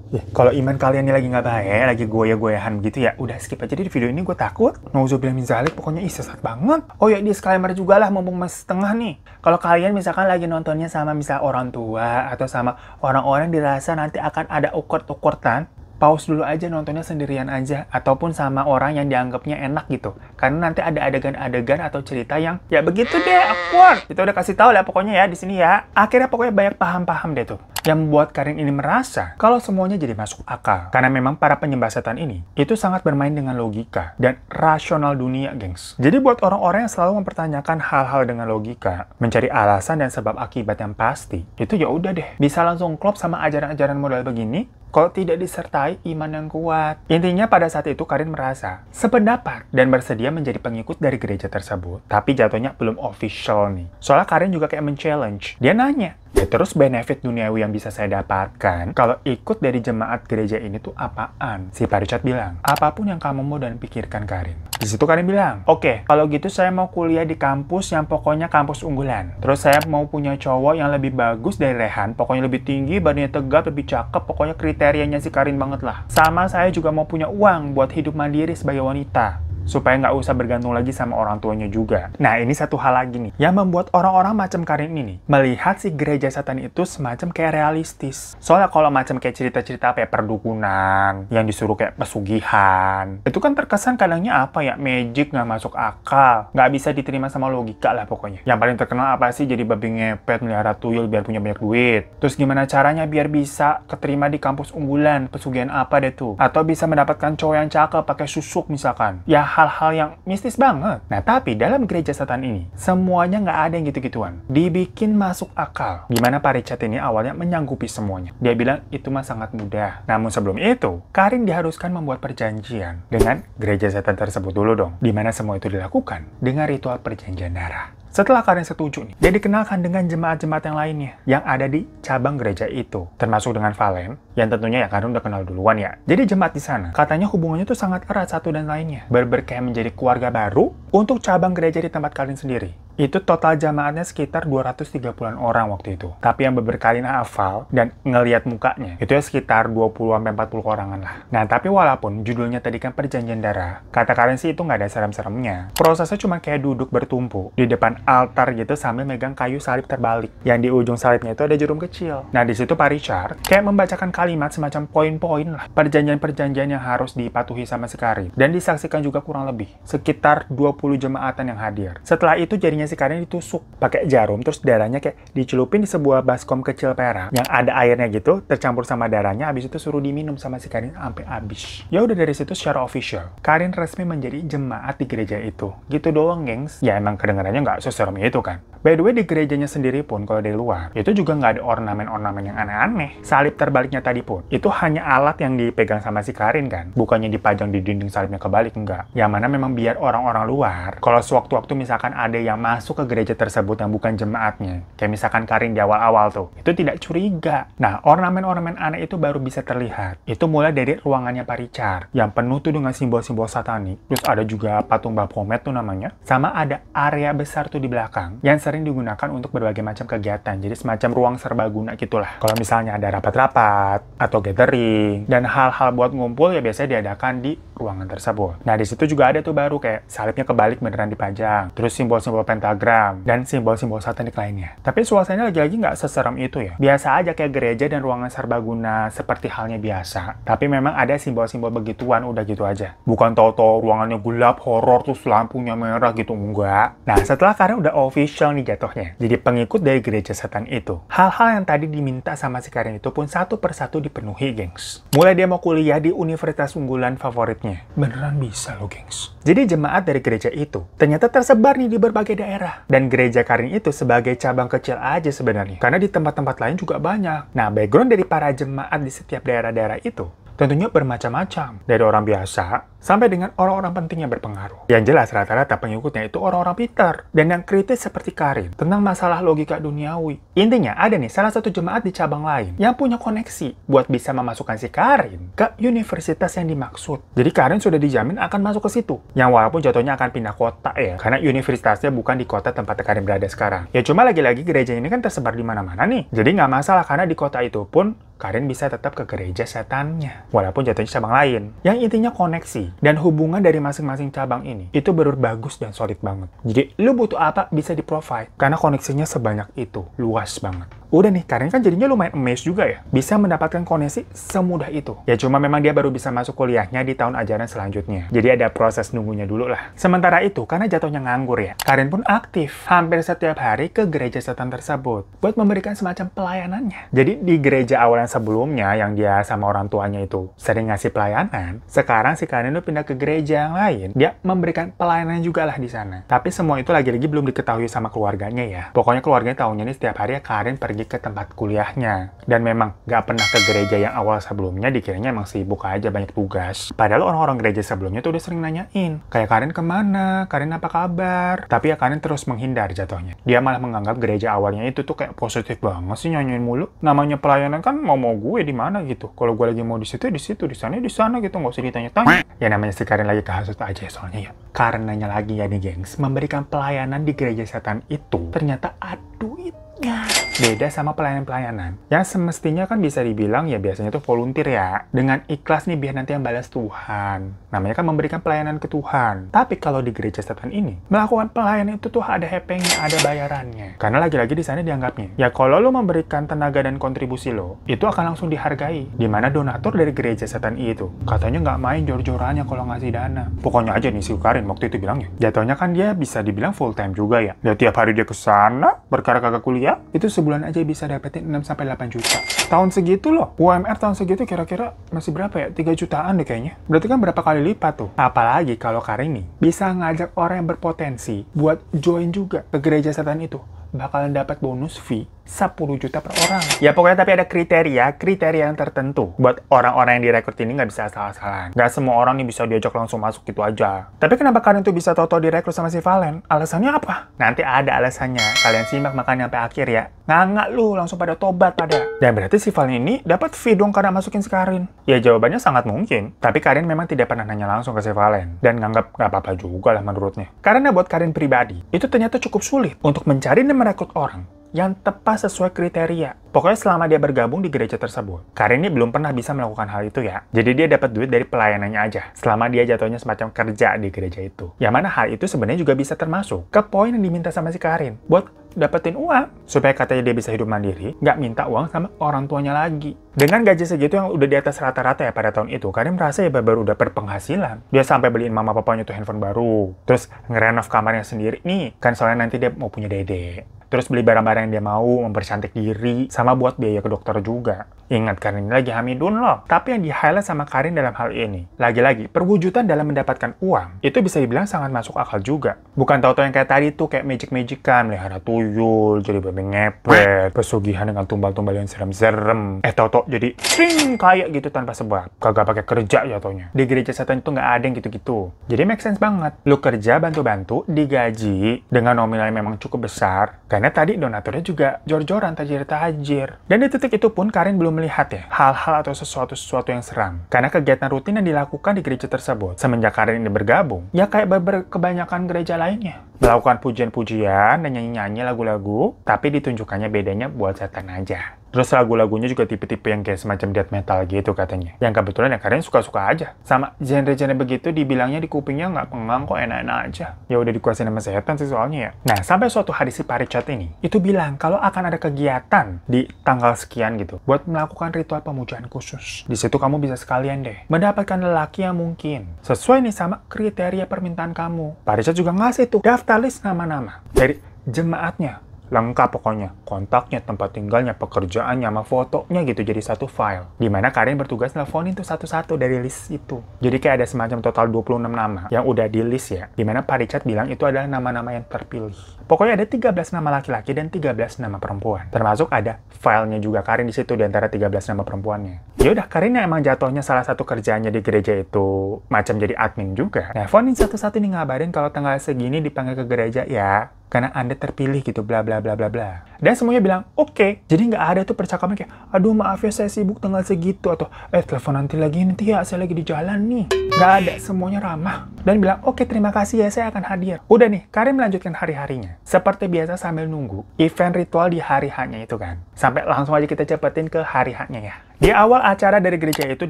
Ya, kalau iman kalian ini lagi nggak baik, lagi goyah-goyahan gitu ya, udah skip aja deh di video ini, gue takut. Nauzubillah min zalik, pokoknya ih sesat banget. Oh ya, disclaimer juga lah, mumpung masih setengah nih. Kalau kalian misalkan lagi nontonnya sama misal orang tua, atau sama orang-orang dirasa nanti akan ada ukur ukurtan pause dulu aja nontonnya sendirian aja ataupun sama orang yang dianggapnya enak gitu karena nanti ada adegan-adegan atau cerita yang ya begitu deh awkward kita udah kasih tahu lah pokoknya ya di sini ya akhirnya pokoknya banyak paham-paham deh tuh yang membuat Karin ini merasa kalau semuanya jadi masuk akal karena memang para penyembah setan ini itu sangat bermain dengan logika dan rasional dunia gengs jadi buat orang-orang yang selalu mempertanyakan hal-hal dengan logika mencari alasan dan sebab akibat yang pasti itu ya udah deh bisa langsung klop sama ajaran-ajaran modal begini kalau tidak disertai iman yang kuat. Intinya pada saat itu Karin merasa sependapat dan bersedia menjadi pengikut dari gereja tersebut, tapi jatuhnya belum official nih. Soalnya Karin juga kayak men-challenge. Dia nanya, Ya, terus benefit duniawi yang bisa saya dapatkan kalau ikut dari jemaat gereja ini tuh apaan? Si Parichat bilang, apapun yang kamu mau dan pikirkan Karin. Di situ Karin bilang, oke, okay, kalau gitu saya mau kuliah di kampus yang pokoknya kampus unggulan. Terus saya mau punya cowok yang lebih bagus dari Rehan, pokoknya lebih tinggi, badannya tegap, lebih cakep, pokoknya kriterianya si Karin banget lah. Sama saya juga mau punya uang buat hidup mandiri sebagai wanita supaya nggak usah bergantung lagi sama orang tuanya juga. Nah, ini satu hal lagi nih, yang membuat orang-orang macam Karin ini melihat si gereja setan itu semacam kayak realistis. Soalnya kalau macam kayak cerita-cerita apa ya, perdukunan, yang disuruh kayak pesugihan, itu kan terkesan kadangnya apa ya, magic nggak masuk akal, nggak bisa diterima sama logika lah pokoknya. Yang paling terkenal apa sih jadi babi ngepet, melihara tuyul biar punya banyak duit. Terus gimana caranya biar bisa keterima di kampus unggulan, pesugihan apa deh tuh. Atau bisa mendapatkan cowok yang cakep pakai susuk misalkan. Ya hal-hal yang mistis banget. Nah, tapi dalam gereja setan ini, semuanya nggak ada yang gitu-gituan. Dibikin masuk akal. Gimana Pak Richard ini awalnya menyanggupi semuanya. Dia bilang itu mah sangat mudah. Namun sebelum itu, Karin diharuskan membuat perjanjian dengan gereja setan tersebut dulu dong. Dimana semua itu dilakukan dengan ritual perjanjian darah. Setelah kalian setuju, nih, dia dikenalkan dengan jemaat-jemaat yang lainnya yang ada di cabang gereja itu, termasuk dengan Valen, yang tentunya ya karena udah kenal duluan ya. Jadi jemaat di sana, katanya hubungannya tuh sangat erat satu dan lainnya, berber menjadi keluarga baru untuk cabang gereja di tempat kalian sendiri. Itu total jamaahnya sekitar 230-an orang waktu itu. Tapi yang beberkali hafal dan ngeliat mukanya, itu ya sekitar 20-40 orangan lah. Nah, tapi walaupun judulnya tadi kan perjanjian darah, kata kalian sih itu nggak ada serem-seremnya. Prosesnya cuma kayak duduk bertumpu di depan altar gitu sambil megang kayu salib terbalik. Yang di ujung salibnya itu ada jurum kecil. Nah, di situ Pak Richard kayak membacakan kalimat semacam poin-poin lah. Perjanjian-perjanjian yang harus dipatuhi sama sekali. Dan disaksikan juga kurang lebih sekitar 20 jemaatan yang hadir. Setelah itu jadinya si Karin ditusuk pakai jarum terus darahnya kayak dicelupin di sebuah baskom kecil perak yang ada airnya gitu tercampur sama darahnya habis itu suruh diminum sama si Karin sampai habis. Ya udah dari situ secara official Karin resmi menjadi jemaat di gereja itu. Gitu doang, gengs. Ya emang kedengarannya nggak seserem itu kan. By the way, di gerejanya sendiri pun kalau dari luar, itu juga nggak ada ornamen-ornamen yang aneh-aneh. Salib terbaliknya tadi pun, itu hanya alat yang dipegang sama si Karin kan. Bukannya dipajang di dinding salibnya kebalik, enggak. Yang mana memang biar orang-orang luar, kalau sewaktu-waktu misalkan ada yang masuk ke gereja tersebut yang bukan jemaatnya, kayak misalkan Karin di awal-awal tuh, itu tidak curiga. Nah, ornamen-ornamen aneh itu baru bisa terlihat. Itu mulai dari ruangannya Pak Richard, yang penuh tuh dengan simbol-simbol satanik. Terus ada juga patung Baphomet tuh namanya. Sama ada area besar tuh di belakang, yang sering sering digunakan untuk berbagai macam kegiatan. Jadi semacam ruang serbaguna gitulah. Kalau misalnya ada rapat-rapat atau gathering dan hal-hal buat ngumpul ya biasanya diadakan di ruangan tersebut. Nah, di situ juga ada tuh baru kayak salibnya kebalik beneran dipajang, terus simbol-simbol pentagram dan simbol-simbol satanik lainnya. Tapi suasananya lagi-lagi nggak seseram itu ya. Biasa aja kayak gereja dan ruangan serbaguna seperti halnya biasa. Tapi memang ada simbol-simbol begituan udah gitu aja. Bukan toto ruangannya gelap, horor, terus lampunya merah gitu enggak. Nah, setelah karena udah official nih jatuhnya, jadi pengikut dari gereja setan itu. Hal-hal yang tadi diminta sama si Karen itu pun satu persatu dipenuhi, gengs. Mulai dia mau kuliah di universitas unggulan favoritnya. Beneran bisa loh, gengs. Jadi jemaat dari gereja itu ternyata tersebar nih di berbagai daerah. Dan gereja Karin itu sebagai cabang kecil aja sebenarnya. Karena di tempat-tempat lain juga banyak. Nah, background dari para jemaat di setiap daerah-daerah itu tentunya bermacam-macam. Dari orang biasa, sampai dengan orang-orang penting yang berpengaruh. Yang jelas rata-rata pengikutnya itu orang-orang pintar dan yang kritis seperti Karin tentang masalah logika duniawi. Intinya ada nih salah satu jemaat di cabang lain yang punya koneksi buat bisa memasukkan si Karin ke universitas yang dimaksud. Jadi Karin sudah dijamin akan masuk ke situ. Yang walaupun jatuhnya akan pindah kota ya, karena universitasnya bukan di kota tempat Karin berada sekarang. Ya cuma lagi-lagi gereja ini kan tersebar di mana-mana nih. Jadi nggak masalah karena di kota itu pun Karin bisa tetap ke gereja setannya. Walaupun jatuhnya cabang lain. Yang intinya koneksi dan hubungan dari masing-masing cabang ini itu baru bagus dan solid banget. Jadi lu butuh apa bisa di provide karena koneksinya sebanyak itu, luas banget. Udah nih, Karen kan jadinya lumayan amazed juga ya. Bisa mendapatkan koneksi semudah itu. Ya cuma memang dia baru bisa masuk kuliahnya di tahun ajaran selanjutnya. Jadi ada proses nunggunya dulu lah. Sementara itu, karena jatuhnya nganggur ya, Karen pun aktif hampir setiap hari ke gereja setan tersebut buat memberikan semacam pelayanannya. Jadi di gereja awal yang sebelumnya yang dia sama orang tuanya itu sering ngasih pelayanan, sekarang si Karen itu pindah ke gereja yang lain. Dia memberikan pelayanan juga lah di sana. Tapi semua itu lagi-lagi belum diketahui sama keluarganya ya. Pokoknya keluarganya tahunya nih setiap hari ya Karen pergi lagi ke tempat kuliahnya. Dan memang gak pernah ke gereja yang awal sebelumnya, dikiranya emang sibuk aja banyak tugas. Padahal orang-orang gereja sebelumnya tuh udah sering nanyain, kayak karen kemana? karen apa kabar? Tapi ya Karin terus menghindar jatuhnya. Dia malah menganggap gereja awalnya itu tuh kayak positif banget sih nyanyiin mulu. Namanya pelayanan kan mau mau gue di mana gitu. Kalau gue lagi mau di situ, di situ, di sana, di sana gitu, nggak usah ditanya-tanya. Ya namanya si karen lagi kehasut aja soalnya ya. Karenanya lagi ya nih gengs, memberikan pelayanan di gereja setan itu ternyata aduh it, ya beda sama pelayanan-pelayanan yang semestinya kan bisa dibilang ya biasanya tuh volunteer ya dengan ikhlas nih biar nanti yang balas Tuhan namanya kan memberikan pelayanan ke Tuhan tapi kalau di gereja setan ini melakukan pelayanan itu tuh ada hepengnya ada bayarannya karena lagi-lagi di sana dianggapnya ya kalau lo memberikan tenaga dan kontribusi lo itu akan langsung dihargai dimana donatur dari gereja setan itu katanya nggak main jor-jorannya kalau ngasih dana pokoknya aja nih si Karin waktu itu bilangnya jatuhnya kan dia bisa dibilang full time juga ya dan ya tiap hari dia kesana sana perkara kuliah itu sebuah bulan aja bisa dapetin 6 sampai 8 juta. Tahun segitu loh. UMR tahun segitu kira-kira masih berapa ya? 3 jutaan deh kayaknya. Berarti kan berapa kali lipat tuh. Apalagi kalau Karimi bisa ngajak orang yang berpotensi buat join juga ke gereja setan itu bakalan dapat bonus fee 10 juta per orang. Ya pokoknya tapi ada kriteria, kriteria yang tertentu. Buat orang-orang yang direkrut ini nggak bisa asal-asalan. Nggak semua orang nih bisa diajak langsung masuk gitu aja. Tapi kenapa kalian tuh bisa toto direkrut sama si Valen? Alasannya apa? Nanti ada alasannya. Kalian simak makanya sampai akhir ya. nggak lu langsung pada tobat pada. Dan berarti si Valen ini dapat fee dong karena masukin si Karin. Ya jawabannya sangat mungkin. Tapi Karin memang tidak pernah nanya langsung ke si Valen. Dan nganggap nggak apa-apa juga lah menurutnya. Karena buat Karin pribadi, itu ternyata cukup sulit untuk mencari merekrut orang yang tepat sesuai kriteria. Pokoknya selama dia bergabung di gereja tersebut, ini belum pernah bisa melakukan hal itu ya. Jadi dia dapat duit dari pelayanannya aja, selama dia jatuhnya semacam kerja di gereja itu. Yang mana hal itu sebenarnya juga bisa termasuk ke poin yang diminta sama si Karin, buat dapetin uang supaya katanya dia bisa hidup mandiri nggak minta uang sama orang tuanya lagi dengan gaji segitu yang udah di atas rata-rata ya pada tahun itu Karim merasa ya baru udah berpenghasilan dia sampai beliin mama papanya tuh handphone baru terus ngerenov kamarnya sendiri nih kan soalnya nanti dia mau punya dede terus beli barang-barang yang dia mau, mempercantik diri, sama buat biaya ke dokter juga. Ingat Karin lagi Hamidun loh. Tapi yang di-highlight sama Karin dalam hal ini, lagi-lagi perwujudan dalam mendapatkan uang, itu bisa dibilang sangat masuk akal juga. Bukan tau-tau yang kayak tadi tuh kayak magic-magican, melihara tuyul, jadi babi ngepet, pesugihan dengan tumbal-tumbal yang serem-serem. Eh tau-tau jadi sing kayak gitu tanpa sebab. Kagak pakai kerja ya taunya. Di gereja setan itu nggak ada yang gitu-gitu. Jadi make sense banget. Lu kerja bantu-bantu, digaji dengan nominal yang memang cukup besar, karena tadi donaturnya juga jor-joran tajir-tajir. Dan di titik itu pun Karin belum melihat ya hal-hal atau sesuatu-sesuatu yang seram. Karena kegiatan rutin yang dilakukan di gereja tersebut semenjak Karin ini bergabung, ya kayak kebanyakan gereja lainnya. Melakukan pujian-pujian dan nyanyi-nyanyi lagu-lagu, tapi ditunjukkannya bedanya buat setan aja. Terus lagu-lagunya juga tipe-tipe yang kayak semacam death metal gitu katanya. Yang kebetulan ya kalian suka-suka aja. Sama genre-genre begitu dibilangnya di kupingnya nggak pengang kok enak-enak aja. Ya udah dikuasain sama setan sih soalnya ya. Nah sampai suatu hari si Parichat ini itu bilang kalau akan ada kegiatan di tanggal sekian gitu buat melakukan ritual pemujaan khusus. Di situ kamu bisa sekalian deh mendapatkan lelaki yang mungkin sesuai nih sama kriteria permintaan kamu. Parichat juga ngasih tuh daftar list nama-nama dari jemaatnya lengkap pokoknya. Kontaknya, tempat tinggalnya, pekerjaannya, sama fotonya gitu jadi satu file. Dimana Karin bertugas nelfonin tuh satu-satu dari list itu. Jadi kayak ada semacam total 26 nama yang udah di list ya. Dimana Pak Richard bilang itu adalah nama-nama yang terpilih. Pokoknya ada 13 nama laki-laki dan 13 nama perempuan. Termasuk ada filenya juga Karin di situ di antara 13 nama perempuannya. Ya udah Karin emang jatuhnya salah satu kerjaannya di gereja itu macam jadi admin juga. Nelfonin satu-satu nih ngabarin kalau tanggal segini dipanggil ke gereja ya karena Anda terpilih gitu, bla bla bla bla bla. Dan semuanya bilang, oke. Okay. Jadi nggak ada tuh percakapan kayak, aduh maaf ya saya sibuk tanggal segitu, atau eh telepon nanti lagi, nanti ya saya lagi di jalan nih. Nggak ada, semuanya ramah. Dan bilang, oke okay, terima kasih ya, saya akan hadir. Udah nih, Karim melanjutkan hari-harinya. Seperti biasa sambil nunggu, event ritual di hari hanya itu kan. Sampai langsung aja kita cepetin ke hari hanya ya. Di awal acara dari gereja itu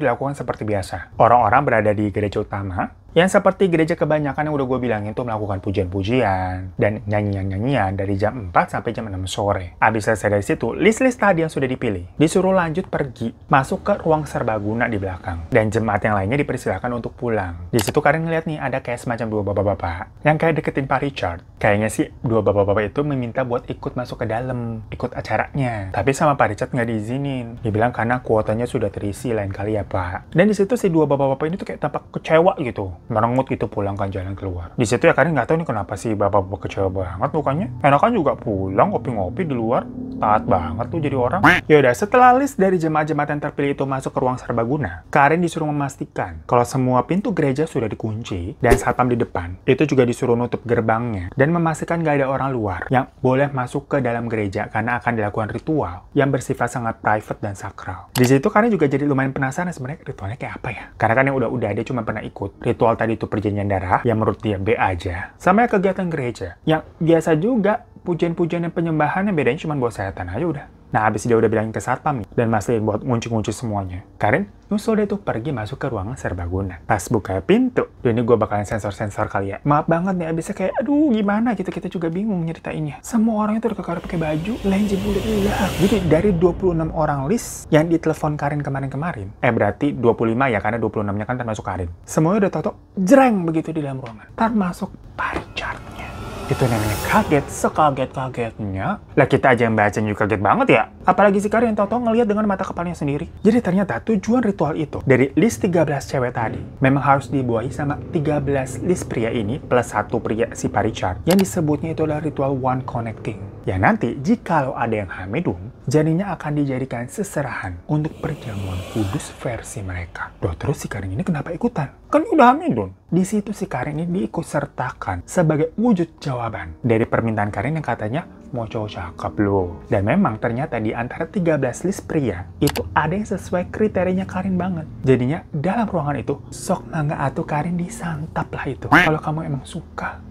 dilakukan seperti biasa. Orang-orang berada di gereja utama, yang seperti gereja kebanyakan yang udah gue bilangin tuh melakukan pujian-pujian dan nyanyian-nyanyian dari jam 4 sampai jam 6 sore. Abis selesai dari situ, list-list tadi yang sudah dipilih, disuruh lanjut pergi, masuk ke ruang serbaguna di belakang. Dan jemaat yang lainnya dipersilahkan untuk pulang. Di situ kalian ngeliat nih ada kayak semacam dua bapak-bapak yang kayak deketin Pak Richard. Kayaknya sih dua bapak-bapak itu meminta buat ikut masuk ke dalam, ikut acaranya. Tapi sama Pak Richard nggak diizinin. Dibilang karena kuotanya sudah terisi lain kali ya Pak. Dan di situ si dua bapak-bapak ini tuh kayak tampak kecewa gitu merengut gitu pulang kan jalan keluar. Di situ ya Karin nggak tahu nih kenapa sih bapak-bapak kecewa banget mukanya. Enak kan juga pulang kopi-ngopi di luar, taat banget tuh jadi orang. Yaudah, setelah list dari jemaat-jemaat yang terpilih itu masuk ke ruang serbaguna, Karin disuruh memastikan kalau semua pintu gereja sudah dikunci dan satpam di depan itu juga disuruh nutup gerbangnya dan memastikan nggak ada orang luar yang boleh masuk ke dalam gereja karena akan dilakukan ritual yang bersifat sangat private dan sakral. Di situ Karin juga jadi lumayan penasaran sebenarnya ritualnya kayak apa ya. Karena kan yang udah-udah dia cuma pernah ikut ritual soal tadi itu perjanjian darah, yang menurut dia B aja. Sama kegiatan gereja, yang biasa juga pujian-pujian dan penyembahan yang bedanya cuma buat setan aja udah. Nah, habis dia udah bilangin ke satpam dan masih buat ngunci-ngunci semuanya. Karen nyusul dia tuh pergi masuk ke ruangan serbaguna. Pas buka pintu, dan ini gue bakalan sensor-sensor kali ya. Maaf banget nih, abisnya kayak aduh gimana gitu, kita juga bingung nyeritainnya. Semua orang itu udah kekar pakai baju, lain bulat iya. Jadi dari 26 orang list yang ditelepon Karen kemarin-kemarin, eh berarti 25 ya karena 26-nya kan termasuk Karen. Semuanya udah tau-tau jereng begitu di dalam ruangan. Termasuk pie chartnya. Itu namanya kaget, sekaget-kagetnya. Lah kita aja yang baca juga kaget banget ya. Apalagi si Karin Toto ngelihat dengan mata kepalanya sendiri. Jadi ternyata tujuan ritual itu dari list 13 cewek tadi memang harus dibuahi sama 13 list pria ini plus satu pria si Parichard yang disebutnya itu adalah ritual one connecting. Ya nanti, jikalau ada yang Hamidun, janinnya akan dijadikan seserahan untuk perjamuan kudus versi mereka. Duh, terus si Karin ini kenapa ikutan? Kan udah Hamidun. Di situ si Karin ini diikut sertakan sebagai wujud jawaban dari permintaan Karin yang katanya mau cowok cakep loh. Dan memang ternyata di antara 13 list pria itu ada yang sesuai kriterianya Karin banget. Jadinya dalam ruangan itu sok mangga atau Karin disantap lah itu. Kalau kamu emang suka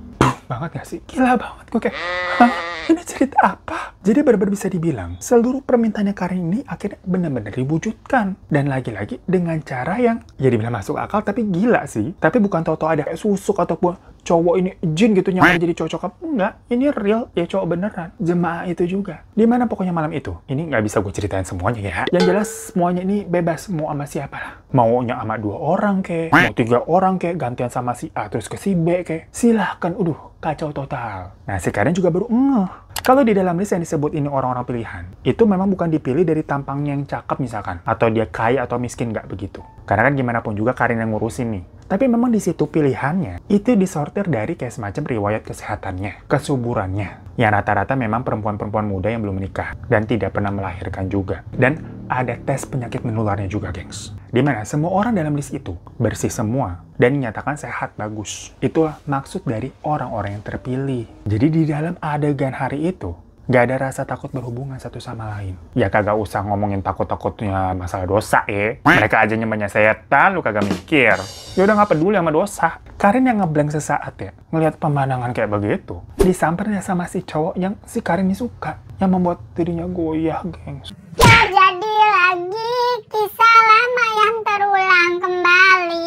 banget gak sih? Gila banget. Gue kayak, Hah? ini cerita apa? Jadi benar-benar bisa dibilang, seluruh permintaannya Karin ini akhirnya benar-benar diwujudkan. Dan lagi-lagi dengan cara yang, ya dibilang masuk akal, tapi gila sih. Tapi bukan tau-tau ada kayak susuk ataupun cowok ini jin gitu nyamar jadi cocok apa enggak ini real ya cowok beneran jemaah itu juga di mana pokoknya malam itu ini nggak bisa gue ceritain semuanya ya yang jelas semuanya ini bebas mau sama siapa lah maunya sama dua orang ke mau tiga orang ke gantian sama si A terus ke si B ke silahkan uduh kacau total nah si Karen juga baru ngeh kalau di dalam list yang disebut ini orang-orang pilihan, itu memang bukan dipilih dari tampangnya yang cakep misalkan, atau dia kaya atau miskin nggak begitu. Karena kan gimana pun juga Karin yang ngurusin nih. Tapi memang di situ pilihannya itu disort dokter dari kayak semacam riwayat kesehatannya, kesuburannya. yang rata-rata memang perempuan-perempuan muda yang belum menikah dan tidak pernah melahirkan juga. Dan ada tes penyakit menularnya juga, gengs. Dimana semua orang dalam list itu bersih semua dan dinyatakan sehat bagus. Itulah maksud dari orang-orang yang terpilih. Jadi di dalam adegan hari itu, Gak ada rasa takut berhubungan satu sama lain. Ya kagak usah ngomongin takut-takutnya masalah dosa ya. Mereka aja nyemanya setan, lu kagak mikir. Ya udah gak peduli sama dosa. Karin yang ngeblank sesaat ya, ngelihat pemandangan kayak begitu. Disampernya sama si cowok yang si Karin suka. Yang membuat dirinya goyah, gengs. Terjadi lagi kisah lama yang terulang kembali.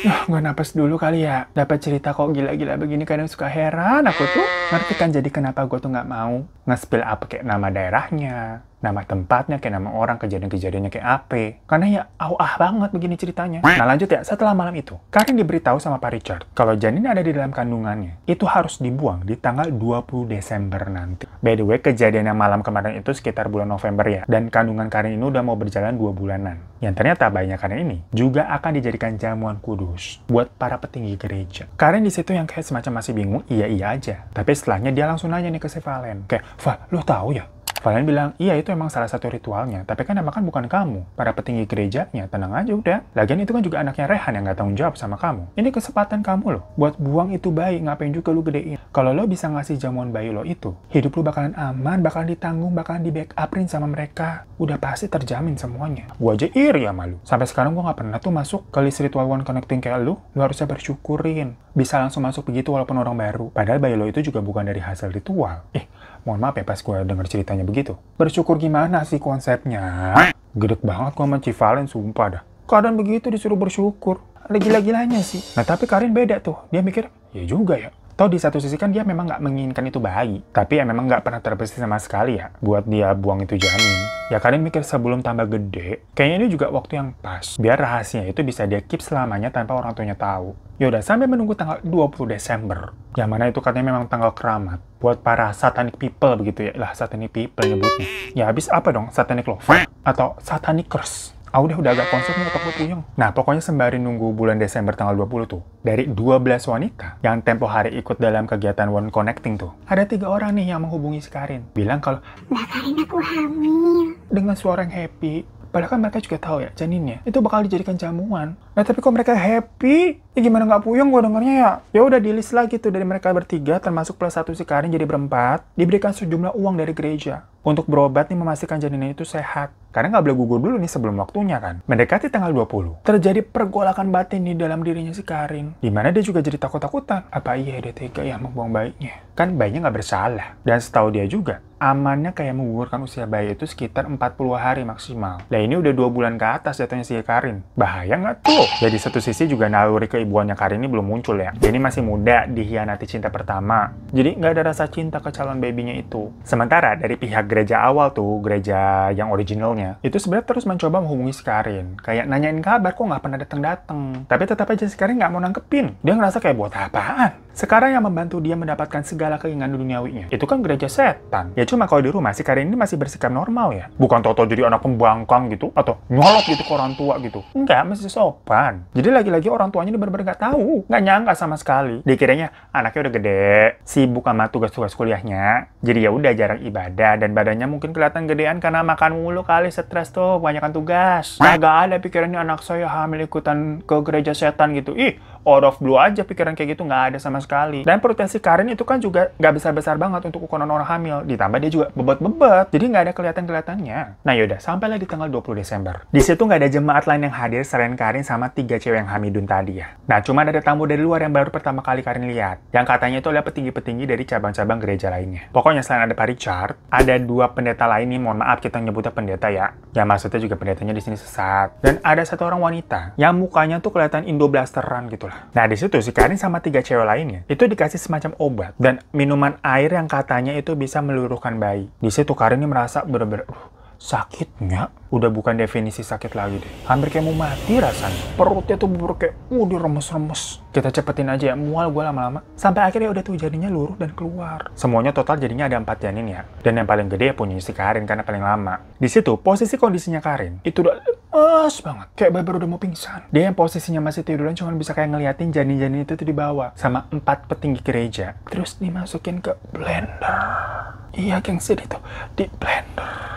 Duh, ah, nggak napas dulu kali ya. Dapat cerita kok gila-gila begini kadang suka heran aku tuh. Ngerti kan jadi kenapa gue tuh gak mau nge-spill apa kayak nama daerahnya, nama tempatnya kayak nama orang, kejadian-kejadiannya kayak apa. Karena ya au ah banget begini ceritanya. Nah lanjut ya, setelah malam itu, Karin diberitahu sama Pak Richard kalau janin ada di dalam kandungannya. Itu harus dibuang di tanggal 20 Desember nanti. By the way, kejadian yang malam kemarin itu sekitar bulan November ya. Dan kandungan Karin ini udah mau berjalan dua bulanan. Yang ternyata banyak Karin ini juga akan dijadikan jamuan kudu bagus buat para petinggi gereja. Karen di situ yang kayak semacam masih bingung, iya-iya aja. Tapi setelahnya dia langsung nanya nih ke si Kayak, va, lo tahu ya Kalian bilang, iya itu emang salah satu ritualnya, tapi kan emang makan bukan kamu, para petinggi gerejanya, tenang aja udah. Lagian itu kan juga anaknya Rehan yang gak tanggung jawab sama kamu. Ini kesempatan kamu loh, buat buang itu bayi, ngapain juga lu gedein. Kalau lo bisa ngasih jamuan bayi lo itu, hidup lo bakalan aman, bakalan ditanggung, bakalan di backupin sama mereka. Udah pasti terjamin semuanya. Gua aja iri ya malu. Sampai sekarang gua gak pernah tuh masuk ke list ritual one connecting kayak lu, lu harusnya bersyukurin. Bisa langsung masuk begitu walaupun orang baru. Padahal bayi lo itu juga bukan dari hasil ritual. Eh, Mohon maaf ya pas gue denger ceritanya begitu. Bersyukur gimana sih konsepnya? Gedek banget gue sama Civalen, sumpah dah. Keadaan begitu disuruh bersyukur. lagi lagi gilanya sih. Nah tapi Karin beda tuh. Dia mikir, ya juga ya atau di satu sisi kan dia memang nggak menginginkan itu bayi, tapi ya memang nggak pernah terbersih sama sekali ya buat dia buang itu janin. Ya kalian mikir sebelum tambah gede, kayaknya ini juga waktu yang pas. Biar rahasia itu bisa dia keep selamanya tanpa orang tuanya tahu. Yaudah, sampai menunggu tanggal 20 Desember. Yang mana itu katanya memang tanggal keramat. Buat para satanic people begitu ya. Lah, satanic people nyebutnya. Ya habis apa dong? Satanic lover? Atau satanic curse? Aku udah, udah agak konsep nih otak gue puyeng. Nah, pokoknya sembari nunggu bulan Desember tanggal 20 tuh, dari 12 wanita yang tempo hari ikut dalam kegiatan One Connecting tuh, ada tiga orang nih yang menghubungi si Karin. Bilang kalau, Mbak nah, Karin aku hamil. Dengan suara yang happy, Padahal kan mereka juga tahu ya, janinnya itu bakal dijadikan jamuan. Nah, tapi kok mereka happy? Ya gimana nggak puyeng gue dengernya ya? Ya udah di list lagi tuh dari mereka bertiga, termasuk plus satu si Karin jadi berempat, diberikan sejumlah uang dari gereja untuk berobat nih memastikan janinnya itu sehat. Karena nggak boleh gugur dulu nih sebelum waktunya kan. Mendekati tanggal 20, terjadi pergolakan batin di dalam dirinya si Karin. Dimana dia juga jadi takut-takutan. Apa iya dia tega yang membuang bayinya? Kan bayinya nggak bersalah. Dan setahu dia juga, amannya kayak menggugurkan usia bayi itu sekitar 40 hari maksimal. Nah ini udah dua bulan ke atas jatuhnya si Karin. Bahaya nggak tuh? Jadi satu sisi juga naluri keibuannya Karin ini belum muncul ya. Jadi masih muda, dihianati cinta pertama. Jadi nggak ada rasa cinta ke calon babynya itu. Sementara dari pihak gereja awal tuh, gereja yang originalnya, itu sebenarnya terus mencoba menghubungi si Karin. Kayak nanyain kabar, kok nggak pernah datang-datang. Tapi tetap aja si Karin nggak mau nangkepin. Dia ngerasa kayak buat apaan? Sekarang yang membantu dia mendapatkan segala keinginan duniawinya, itu kan gereja setan. Ya cuma kalau di rumah si Karin ini masih bersikap normal ya. Bukan toto jadi anak pembangkang gitu, atau nyolot gitu ke orang tua gitu. Enggak, masih sopan. Jadi lagi-lagi orang tuanya dia benar-benar nggak tahu, nggak nyangka sama sekali. Dikiranya anaknya udah gede, sibuk sama tugas-tugas kuliahnya. Jadi ya udah jarang ibadah dan badannya mungkin kelihatan gedean karena makan mulu kali stres tuh, kebanyakan tugas. Nah, gak ada pikirannya anak saya hamil ikutan ke gereja setan gitu. Ih, out of blue aja pikiran kayak gitu nggak ada sama sekali dan potensi Karen itu kan juga nggak besar-besar banget untuk ukuran orang hamil ditambah dia juga bebet-bebet jadi nggak ada kelihatan-kelihatannya nah yaudah sampailah di tanggal 20 Desember di situ nggak ada jemaat lain yang hadir selain Karen sama tiga cewek yang Hamidun tadi ya nah cuma ada tamu dari luar yang baru pertama kali Karen lihat yang katanya itu adalah petinggi-petinggi dari cabang-cabang gereja lainnya pokoknya selain ada Pak Richard ada dua pendeta lain nih mohon maaf kita nyebutnya pendeta ya ya maksudnya juga pendetanya di sini sesat dan ada satu orang wanita yang mukanya tuh kelihatan Indo blasteran gitu lah. Nah di situ si Karin sama tiga cewek lainnya itu dikasih semacam obat dan minuman air yang katanya itu bisa meluruhkan bayi. Di situ Karin ini merasa bener-bener, uh, sakitnya udah bukan definisi sakit lagi deh. Hampir kayak mau mati rasanya. Perutnya tuh bubur kayak udah diremes-remes. Kita cepetin aja ya, mual gue lama-lama. Sampai akhirnya udah tuh jadinya luruh dan keluar. Semuanya total jadinya ada empat janin ya. Dan yang paling gede ya punya si Karin karena paling lama. Di situ posisi kondisinya Karin itu udah lemes banget. Kayak baru udah mau pingsan. Dia yang posisinya masih tiduran cuma bisa kayak ngeliatin janin-janin itu tuh bawah sama empat petinggi gereja. Terus dimasukin ke blender. Iya gengsi itu di blender.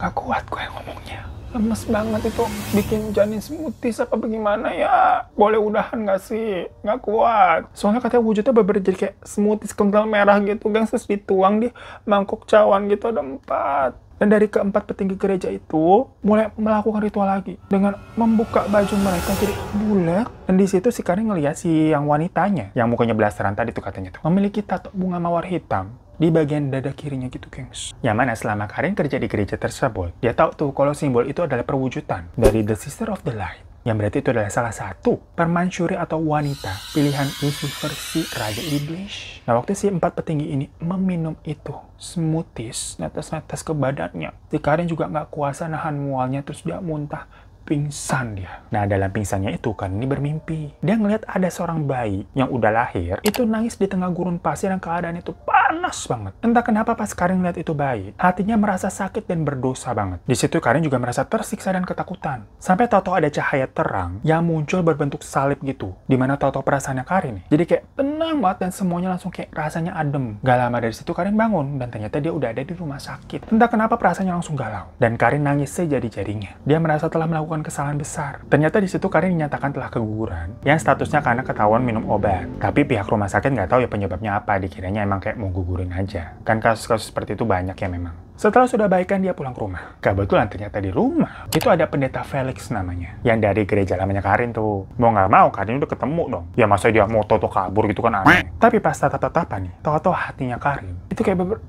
Gak kuat gue ngomongnya. Lemes banget itu bikin janin smoothies apa bagaimana ya. Boleh udahan gak sih? Gak kuat. Soalnya katanya wujudnya bener jadi kayak smoothies kental merah gitu. gang terus dituang di mangkok cawan gitu ada empat. Dan dari keempat petinggi gereja itu mulai melakukan ritual lagi dengan membuka baju mereka jadi bulat. Dan di situ si Karin ngeliat si yang wanitanya yang mukanya belasaran tadi tuh katanya tuh memiliki tato bunga mawar hitam di bagian dada kirinya gitu, gengs. Yang mana ya selama Karin kerja di gereja tersebut, dia tahu tuh kalau simbol itu adalah perwujudan dari The Sister of the Light yang berarti itu adalah salah satu permansuri atau wanita pilihan Yesus versi Raja Iblis. Nah waktu si empat petinggi ini meminum itu smoothies, netes-netes ke badannya. Si Karin juga nggak kuasa nahan mualnya terus dia muntah pingsan dia. Nah, dalam pingsannya itu kan ini bermimpi. Dia ngelihat ada seorang bayi yang udah lahir, itu nangis di tengah gurun pasir yang keadaan itu panas banget. Entah kenapa pas Karin lihat itu bayi, hatinya merasa sakit dan berdosa banget. Di situ Karin juga merasa tersiksa dan ketakutan. Sampai Toto ada cahaya terang yang muncul berbentuk salib gitu, dimana Toto perasaannya Karin Jadi kayak tenang banget dan semuanya langsung kayak rasanya adem. Gak lama dari situ Karin bangun dan ternyata dia udah ada di rumah sakit. Entah kenapa perasaannya langsung galau dan Karin nangis sejadi-jadinya. Dia merasa telah melakukan melakukan kesalahan besar. Ternyata di situ Karin dinyatakan telah keguguran, yang statusnya karena ketahuan minum obat. Tapi pihak rumah sakit nggak tahu ya penyebabnya apa, dikiranya emang kayak mau gugurin aja. Kan kasus-kasus seperti itu banyak ya memang. Setelah sudah baikan dia pulang ke rumah. Kebetulan ternyata di rumah itu ada pendeta Felix namanya. Yang dari gereja lamanya Karin tuh. Mau nggak mau Karin udah ketemu dong. Ya masa dia mau toto kabur gitu kan aneh. Tapi pas tatap-tatapan nih, toto hatinya Karin itu kayak beber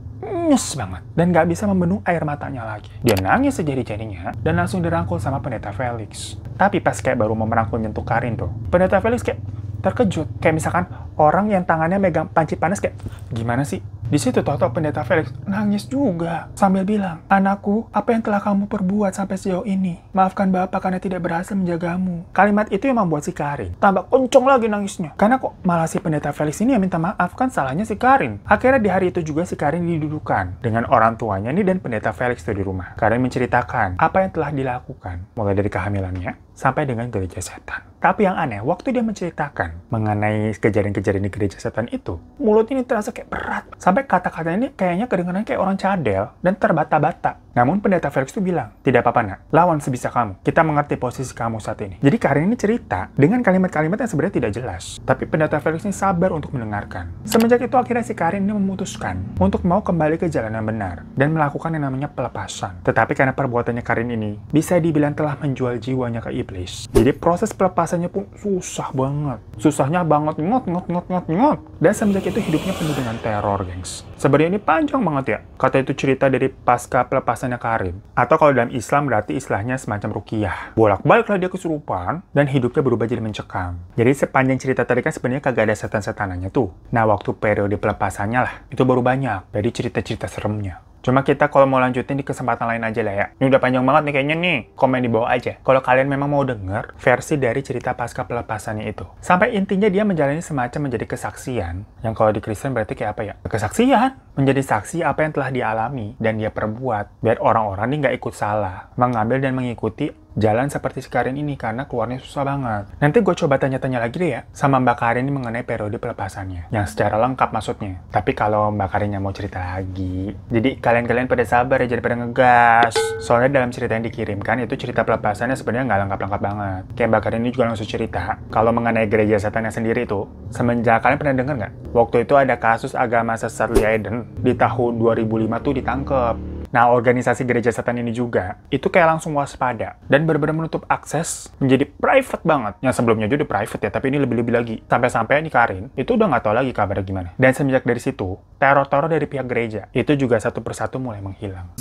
nangis banget dan nggak bisa membendung air matanya lagi. Dia nangis sejadi-jadinya dan langsung dirangkul sama pendeta Felix. Tapi pas kayak baru mau merangkul nyentuh Karin tuh, pendeta Felix kayak terkejut. Kayak misalkan orang yang tangannya megang panci panas kayak, gimana sih? Di situ toto pendeta Felix nangis juga sambil bilang, Anakku, apa yang telah kamu perbuat sampai sejauh ini? Maafkan Bapak karena tidak berhasil menjagamu. Kalimat itu yang membuat si Karin tambah kuncung lagi nangisnya. Karena kok malah si pendeta Felix ini yang minta maaf kan salahnya si Karin. Akhirnya di hari itu juga si Karin didudukan dengan orang tuanya ini dan pendeta Felix itu di rumah. Karin menceritakan apa yang telah dilakukan mulai dari kehamilannya, sampai dengan gereja setan. Tapi yang aneh, waktu dia menceritakan mengenai kejadian-kejadian di gereja setan itu, mulut ini terasa kayak berat. Sampai kata-kata ini kayaknya kedengaran kayak orang cadel dan terbata-bata. Namun pendeta Felix itu bilang, tidak apa-apa nak, lawan sebisa kamu. Kita mengerti posisi kamu saat ini. Jadi Karin ini cerita dengan kalimat-kalimat yang sebenarnya tidak jelas. Tapi pendeta Felix ini sabar untuk mendengarkan. Semenjak itu akhirnya si Karin ini memutuskan untuk mau kembali ke jalan yang benar dan melakukan yang namanya pelepasan. Tetapi karena perbuatannya Karin ini bisa dibilang telah menjual jiwanya ke iblis. Jadi proses pelepasannya pun susah banget. Susahnya banget ngot ngot ngot ngot ngot dan semenjak itu hidupnya penuh dengan teror, gengs. Sebenarnya ini panjang banget ya. Kata itu cerita dari pasca pelepasannya Karim. Atau kalau dalam Islam berarti istilahnya semacam rukiah. Bolak-baliklah dia kesurupan dan hidupnya berubah jadi mencekam. Jadi sepanjang cerita tadi kan sebenarnya kagak ada setan-setanannya tuh. Nah waktu periode pelepasannya lah, itu baru banyak Jadi cerita-cerita seremnya. Cuma kita kalau mau lanjutin di kesempatan lain aja lah ya. Ini udah panjang banget nih kayaknya nih. Komen di bawah aja. Kalau kalian memang mau denger versi dari cerita pasca pelepasannya itu. Sampai intinya dia menjalani semacam menjadi kesaksian. Yang kalau di Kristen berarti kayak apa ya? Kesaksian. Menjadi saksi apa yang telah dialami dan dia perbuat. Biar orang-orang nih nggak ikut salah. Mengambil dan mengikuti jalan seperti sekarang ini karena keluarnya susah banget. Nanti gue coba tanya-tanya lagi deh ya sama Mbak Karin mengenai periode pelepasannya. Yang secara lengkap maksudnya. Tapi kalau Mbak Karinnya mau cerita lagi. Jadi kalian-kalian pada sabar ya, jadi pada ngegas. Soalnya dalam cerita yang dikirimkan itu cerita pelepasannya sebenarnya nggak lengkap-lengkap banget. Kayak Mbak Karin ini juga langsung cerita. Kalau mengenai gereja yang sendiri itu, semenjak kalian pernah dengar nggak? Waktu itu ada kasus agama sesat Lee di tahun 2005 tuh ditangkap. Nah, organisasi gereja setan ini juga, itu kayak langsung waspada dan benar-benar menutup akses menjadi private banget. Yang sebelumnya juga private ya, tapi ini lebih-lebih lagi. Sampai-sampai nih Karin, itu udah nggak tahu lagi kabar gimana. Dan semenjak dari situ, teror-teror dari pihak gereja itu juga satu persatu mulai menghilang.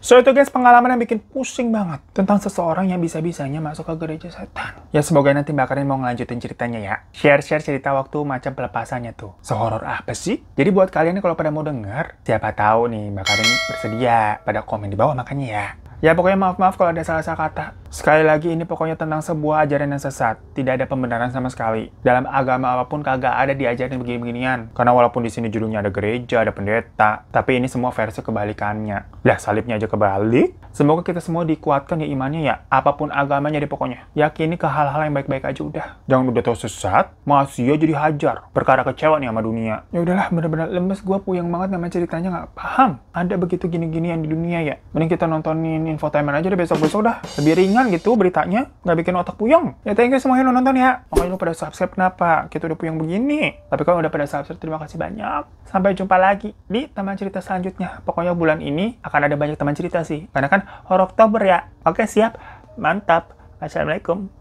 So itu guys pengalaman yang bikin pusing banget tentang seseorang yang bisa-bisanya masuk ke gereja setan. Ya semoga nanti Mbak Karin mau ngelanjutin ceritanya ya. Share-share cerita waktu macam pelepasannya tuh. Sehoror apa sih? Jadi buat kalian kalau pada mau denger, siapa tahu nih Mbak Karin bersedia pada komen di bawah makanya ya. Ya pokoknya maaf-maaf kalau ada salah-salah kata. Sekali lagi ini pokoknya tentang sebuah ajaran yang sesat, tidak ada pembenaran sama sekali. Dalam agama apapun kagak ada diajarin begini-beginian. Karena walaupun di sini judulnya ada gereja, ada pendeta, tapi ini semua versi kebalikannya. Lah salibnya aja kebalik. Semoga kita semua dikuatkan ya imannya ya, apapun agamanya di pokoknya. Yakini ke hal-hal yang baik-baik aja udah. Jangan udah tau sesat, masih ya jadi hajar Perkara kecewa nih sama dunia. Ya udahlah, bener-bener lemes gue puyeng banget sama ceritanya nggak paham. Ada begitu gini-ginian di dunia ya. Mending kita nontonin infotainment aja deh besok-besok dah. Lebih ringan ringan gitu beritanya, nggak bikin otak puyeng. Ya thank you semuanya yang nonton ya. Makanya lu pada subscribe kenapa? Kita udah puyeng begini. Tapi kalau udah pada subscribe terima kasih banyak. Sampai jumpa lagi di teman cerita selanjutnya. Pokoknya bulan ini akan ada banyak teman cerita sih. Karena kan Oktober ya. Oke siap. Mantap. Assalamualaikum.